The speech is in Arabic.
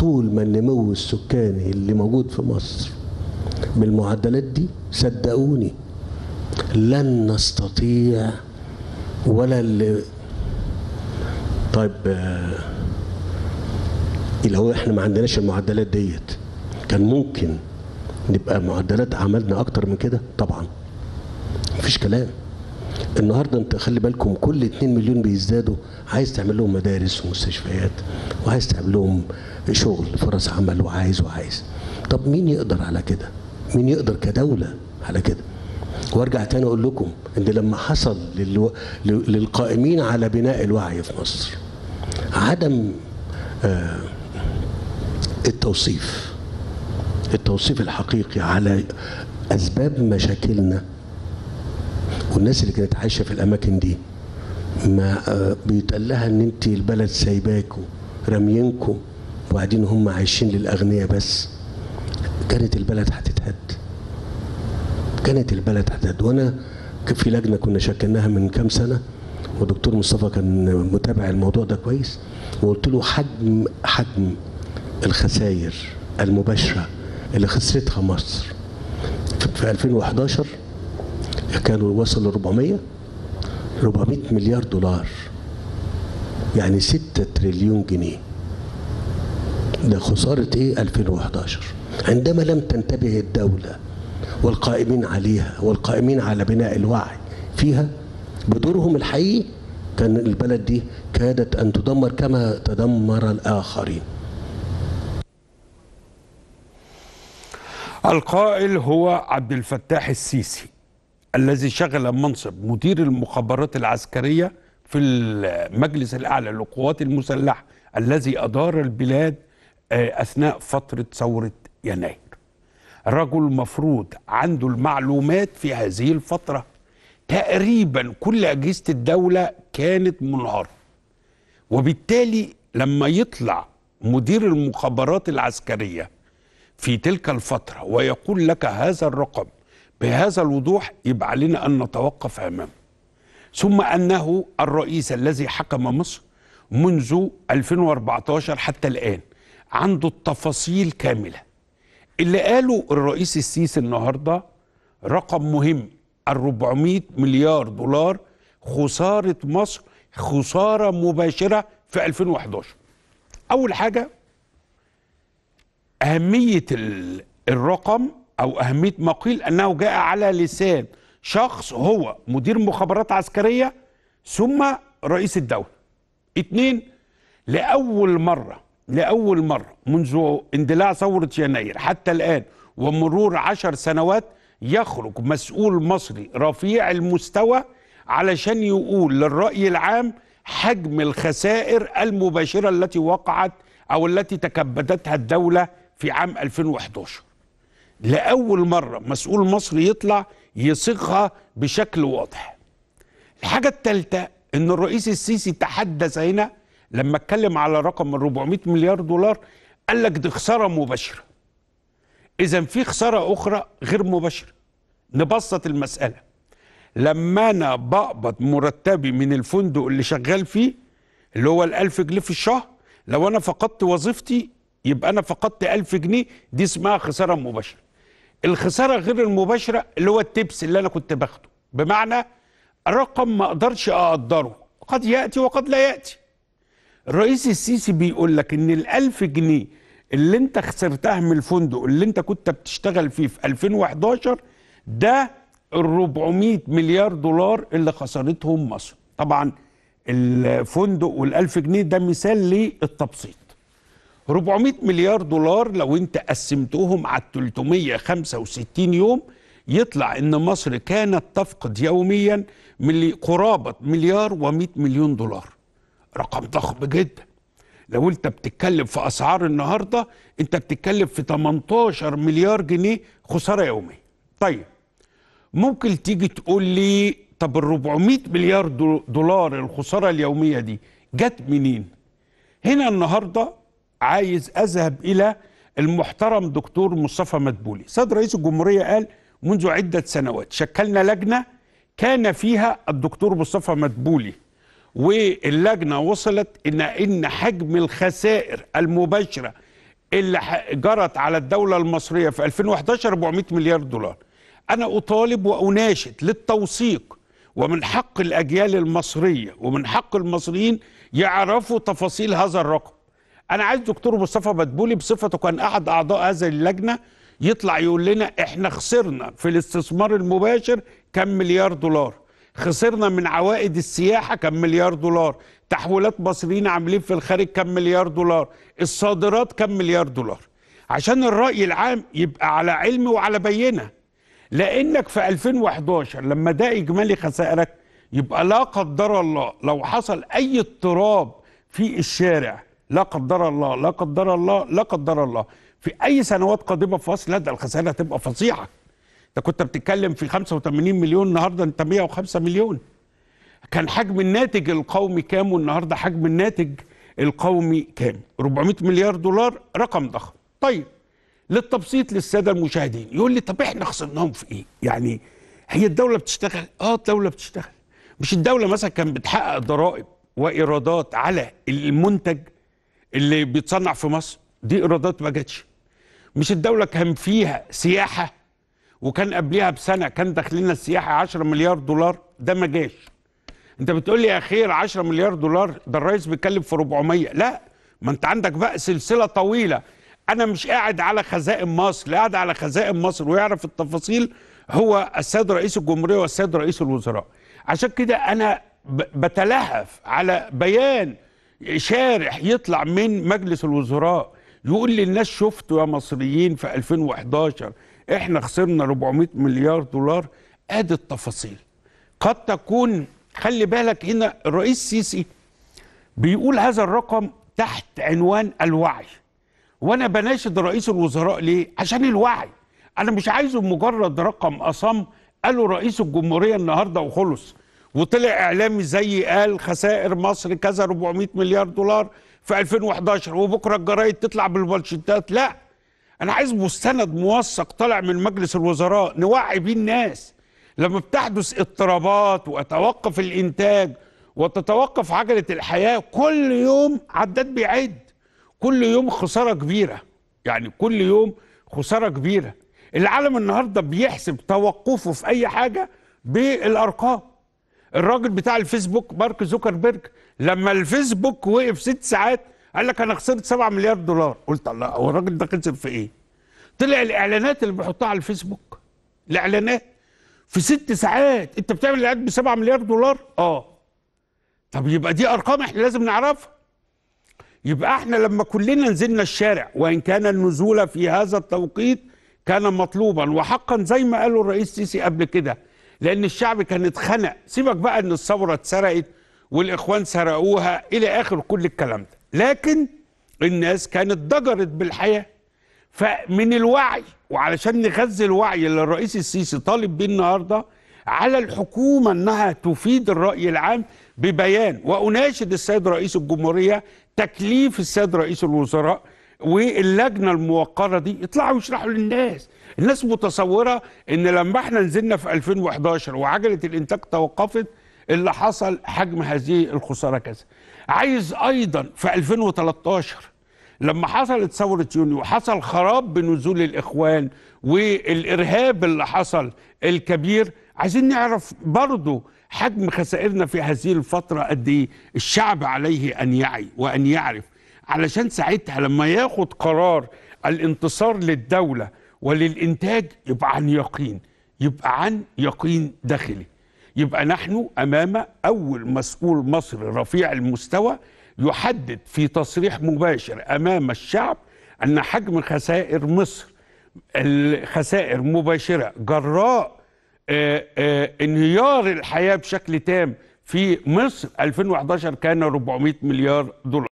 طول ما النمو السكاني اللي موجود في مصر بالمعدلات دي صدقوني لن نستطيع ولا اللي طيب آه، اللي هو احنا ما عندناش المعدلات ديت كان ممكن نبقى معدلات عملنا اكتر من كده طبعا مفيش كلام النهارده انت خلي بالكم كل 2 مليون بيزدادوا عايز تعمل لهم مدارس ومستشفيات وعايز تعمل لهم شغل فرص عمل وعايز وعايز طب مين يقدر على كده مين يقدر كدوله على كده وارجع تاني اقول لكم ان لما حصل للو... للقائمين على بناء الوعي في مصر عدم آه التوصيف التوصيف الحقيقي على اسباب مشاكلنا والناس اللي كانت عايشه في الاماكن دي ما آه، بيتقال لها ان انت البلد سايباكم رامينكم وبعدين هم عايشين للاغنياء بس كانت البلد هتتهد كانت البلد هتتهد وانا في لجنه كنا شكلناها من كام سنه ودكتور مصطفى كان متابع الموضوع ده كويس وقلت له حجم حجم الخسائر المباشره اللي خسرتها مصر في 2011 كانوا وصلوا 400 400 مليار دولار يعني 6 تريليون جنيه ده خسارة ايه 2011 عندما لم تنتبه الدولة والقائمين عليها والقائمين على بناء الوعي فيها بدورهم الحقيقي كان البلد دي كادت أن تدمر كما تدمر الآخرين القائل هو عبد الفتاح السيسي الذي شغل منصب مدير المخابرات العسكرية في المجلس الأعلى للقوات المسلحة الذي أدار البلاد آه، أثناء فترة ثورة يناير رجل مفروض عنده المعلومات في هذه الفترة تقريبا كل أجهزة الدولة كانت منهارة وبالتالي لما يطلع مدير المخابرات العسكرية في تلك الفترة ويقول لك هذا الرقم بهذا الوضوح يبقى علينا أن نتوقف أمامه ثم أنه الرئيس الذي حكم مصر منذ 2014 حتى الآن عنده التفاصيل كاملة اللي قاله الرئيس السيسي النهاردة رقم مهم 400 مليار دولار خسارة مصر خسارة مباشرة في 2011 أول حاجة أهمية الرقم أو أهمية ما قيل أنه جاء على لسان شخص هو مدير مخابرات عسكرية ثم رئيس الدولة اثنين لأول مرة لأول مرة منذ اندلاع ثورة يناير حتى الآن ومرور عشر سنوات يخرج مسؤول مصري رفيع المستوى علشان يقول للرأي العام حجم الخسائر المباشرة التي وقعت أو التي تكبدتها الدولة في عام 2011 لاول مره مسؤول مصري يطلع يصيغها بشكل واضح الحاجه التالتة ان الرئيس السيسي تحدث هنا لما اتكلم على رقم 400 مليار دولار قال لك دي خساره مباشره اذا في خساره اخرى غير مباشره نبسط المساله لما انا بقبض مرتبي من الفندق اللي شغال فيه اللي هو ال1000 جنيه في الشهر لو انا فقدت وظيفتي يبقى انا فقدت 1000 جنيه دي اسمها خساره مباشره الخساره غير المباشره اللي هو التبس اللي انا كنت باخده بمعنى رقم ما اقدرش اقدره قد ياتي وقد لا ياتي الرئيس السيسي بيقول لك ان الألف جنيه اللي انت خسرتها من الفندق اللي انت كنت بتشتغل فيه في 2011 ده ال 400 مليار دولار اللي خسرتهم مصر طبعا الفندق وال1000 جنيه ده مثال للتبسيط 400 مليار دولار لو انت قسمتهم على 365 يوم يطلع ان مصر كانت تفقد يوميا ملي قرابه مليار و100 مليون دولار رقم ضخم جدا لو انت بتتكلم في اسعار النهارده انت بتتكلم في 18 مليار جنيه خساره يوميه طيب ممكن تيجي تقول لي طب ال 400 مليار دولار الخساره اليوميه دي جت منين هنا النهارده عايز أذهب إلى المحترم دكتور مصطفى مدبولي صدر رئيس الجمهورية قال منذ عدة سنوات شكلنا لجنة كان فيها الدكتور مصطفى مدبولي واللجنة وصلت إن, إن حجم الخسائر المباشرة اللي جرت على الدولة المصرية في 2011 400 مليار دولار أنا أطالب وأناشد للتوثيق ومن حق الأجيال المصرية ومن حق المصريين يعرفوا تفاصيل هذا الرقم انا عايز دكتور مصطفى بدبولي بصفته كان احد اعضاء هذه اللجنه يطلع يقول لنا احنا خسرنا في الاستثمار المباشر كم مليار دولار خسرنا من عوائد السياحه كم مليار دولار تحويلات مصريين عاملين في الخارج كم مليار دولار الصادرات كم مليار دولار عشان الراي العام يبقى على علم وعلى بينه لانك في 2011 لما ده اجمالي خسائرك يبقى لا قدر الله لو حصل اي اضطراب في الشارع لا قدر الله لا قدر الله لا قدر الله في اي سنوات قادمه في مصر لا الخساره هتبقى فظيعه انت كنت بتتكلم في 85 مليون النهارده انت 105 مليون كان حجم الناتج القومي كام والنهارده حجم الناتج القومي كام 400 مليار دولار رقم ضخم طيب للتبسيط للساده المشاهدين يقول لي طب احنا خسرناهم في ايه يعني هي الدوله بتشتغل اه الدوله بتشتغل مش الدوله مثلا كان بتحقق ضرائب وايرادات على المنتج اللي بيتصنع في مصر دي ايرادات ما جاتش مش الدوله كان فيها سياحه وكان قبليها بسنه كان داخلنا السياحه 10 مليار دولار ده ما جاش انت بتقول لي يا خير 10 مليار دولار ده الرئيس بيتكلم في 400 لا ما انت عندك بقى سلسله طويله انا مش قاعد على خزائن مصر لا قاعد على خزائن مصر ويعرف التفاصيل هو السيد رئيس الجمهوريه والسيد رئيس الوزراء عشان كده انا بتلهف على بيان شارح يطلع من مجلس الوزراء يقول للناس شفتوا يا مصريين في 2011 احنا خسرنا 400 مليار دولار ادي التفاصيل قد تكون خلي بالك هنا الرئيس السيسي بيقول هذا الرقم تحت عنوان الوعي وانا بناشد رئيس الوزراء ليه عشان الوعي انا مش عايزه مجرد رقم اصم قاله رئيس الجمهوريه النهارده وخلص وطلع اعلامي زي قال خسائر مصر كذا 400 مليار دولار في 2011 وبكره الجرايد تطلع بالبلشتات لا انا عايز مستند موثق طالع من مجلس الوزراء نوعي بيه الناس لما بتحدث اضطرابات وتوقف الانتاج وتتوقف عجله الحياه كل يوم عداد بيعد كل يوم خساره كبيره يعني كل يوم خساره كبيره العالم النهارده بيحسب توقفه في اي حاجه بالارقام الراجل بتاع الفيسبوك مارك زوكربيرج لما الفيسبوك وقف ست ساعات قال لك انا خسرت 7 مليار دولار قلت الله هو الراجل ده خسر في ايه طلع الاعلانات اللي بيحطها على الفيسبوك الاعلانات في ست ساعات انت بتعمل اعلانات ب 7 مليار دولار اه طب يبقى دي ارقام احنا لازم نعرفها يبقى احنا لما كلنا نزلنا الشارع وان كان النزول في هذا التوقيت كان مطلوبا وحقا زي ما قاله الرئيس سيسي قبل كده لأن الشعب كان اتخنق سيبك بقى إن الثورة اتسرقت والإخوان سرقوها إلى آخر كل الكلام ده لكن الناس كانت ضجرت بالحياة فمن الوعي وعلشان نغذي الوعي اللي الرئيس السيسي طالب بيه النهارده على الحكومة أنها تفيد الرأي العام ببيان وأناشد السيد رئيس الجمهورية تكليف السيد رئيس الوزراء واللجنه الموقره دي يطلعوا يشرحوا للناس الناس متصوره ان لما احنا نزلنا في 2011 وعجله الانتاج توقفت اللي حصل حجم هذه الخساره كذا عايز ايضا في 2013 لما حصلت ثورة يونيو وحصل خراب بنزول الإخوان والإرهاب اللي حصل الكبير عايزين نعرف برضه حجم خسائرنا في هذه الفترة قد إيه الشعب عليه أن يعي وأن يعرف علشان ساعتها لما ياخد قرار الانتصار للدولة وللإنتاج يبقى عن يقين يبقى عن يقين داخلي يبقى نحن أمام أول مسؤول مصري رفيع المستوى يحدد في تصريح مباشر أمام الشعب أن حجم خسائر مصر الخسائر مباشرة جراء آه، آه، انهيار الحياة بشكل تام في مصر 2011 كان 400 مليار دولار